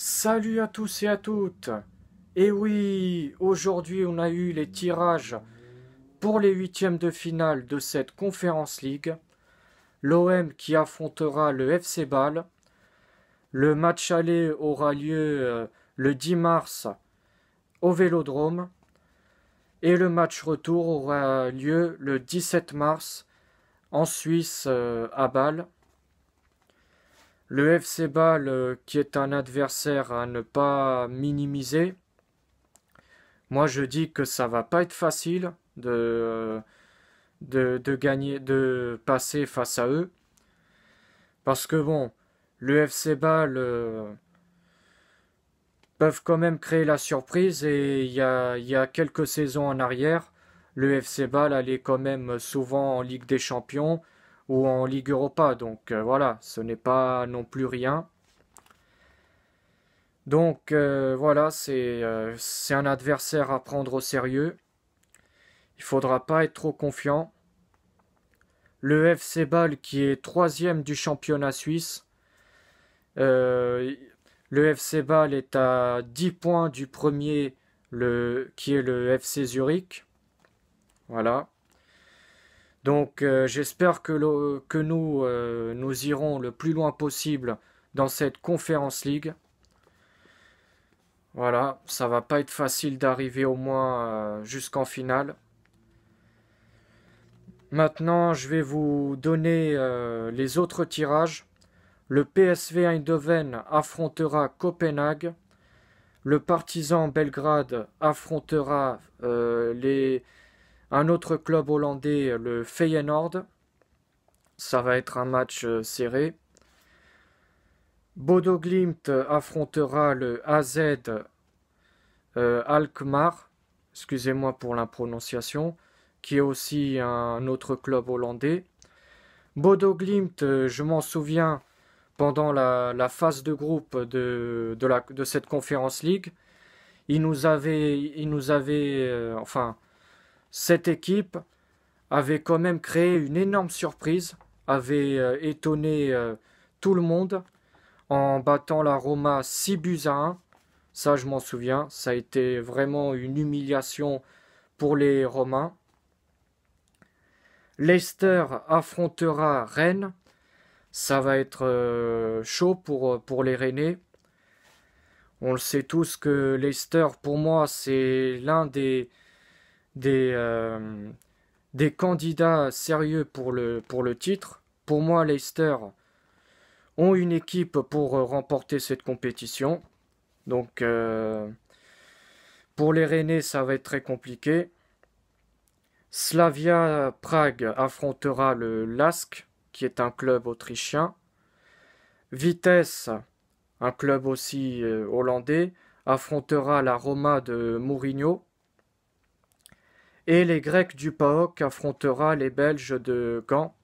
Salut à tous et à toutes Et eh oui, aujourd'hui on a eu les tirages pour les huitièmes de finale de cette Conférence League. L'OM qui affrontera le FC Bâle. Le match aller aura lieu euh, le 10 mars au Vélodrome. Et le match retour aura lieu le 17 mars en Suisse euh, à Bâle. Le FC Bâle, euh, qui est un adversaire à ne pas minimiser, moi je dis que ça va pas être facile de, euh, de, gagner, de passer face à eux. Parce que bon, le FC Bâle euh, peuvent quand même créer la surprise et il y a, y a quelques saisons en arrière, le FC Bâle allait quand même souvent en Ligue des Champions ou en Ligue Europa. Donc euh, voilà, ce n'est pas non plus rien. Donc euh, voilà, c'est euh, c'est un adversaire à prendre au sérieux. Il faudra pas être trop confiant. Le FC Ball qui est troisième du championnat suisse. le FC Bâle est à 10 points du premier le, qui est le FC Zurich. Voilà. Donc euh, j'espère que, nous, euh, nous irons le plus loin possible dans cette conférence League. Voilà, ça va pas être facile d'arriver au moins euh, jusqu'en finale. Maintenant, je vais vous donner les autres tirages. Le PSV Eindhoven affrontera Copenhague. Le Partizan Belgrade affrontera les un autre club hollandais, le Feyenoord. Ça va être un match euh, serré. Bodo Glimt affrontera le AZ euh, Alkmaar, excusez-moi pour la prononciation, qui est aussi un autre club hollandais. Bodo Glimt, euh, je m'en souviens pendant la, phase de groupe de, cette Conférence League. Il nous avait, nous enfin, cette équipe avait quand même créé une énorme surprise, avait euh, étonné euh, tout le monde en battant la Roma 6 buts à 1. Ça, je m'en souviens. Ça a été vraiment une humiliation pour les Romains. Leicester affrontera Rennes. Ça va être euh, chaud pour, pour les Rennais. On le sait tous que Leicester, pour moi, c'est l'un des, des, euh, des candidats sérieux pour le, pour le titre. Pour moi, Leicester ont une équipe pour remporter cette compétition. Donc, euh, pour les Rennais, ça va être très compliqué. Slavia Prague affrontera le LASK, qui est un club autrichien. Vitesse, un club aussi euh, hollandais, affrontera la Roma de Mourinho et les Grecs du Paoc affrontera les Belges de Gand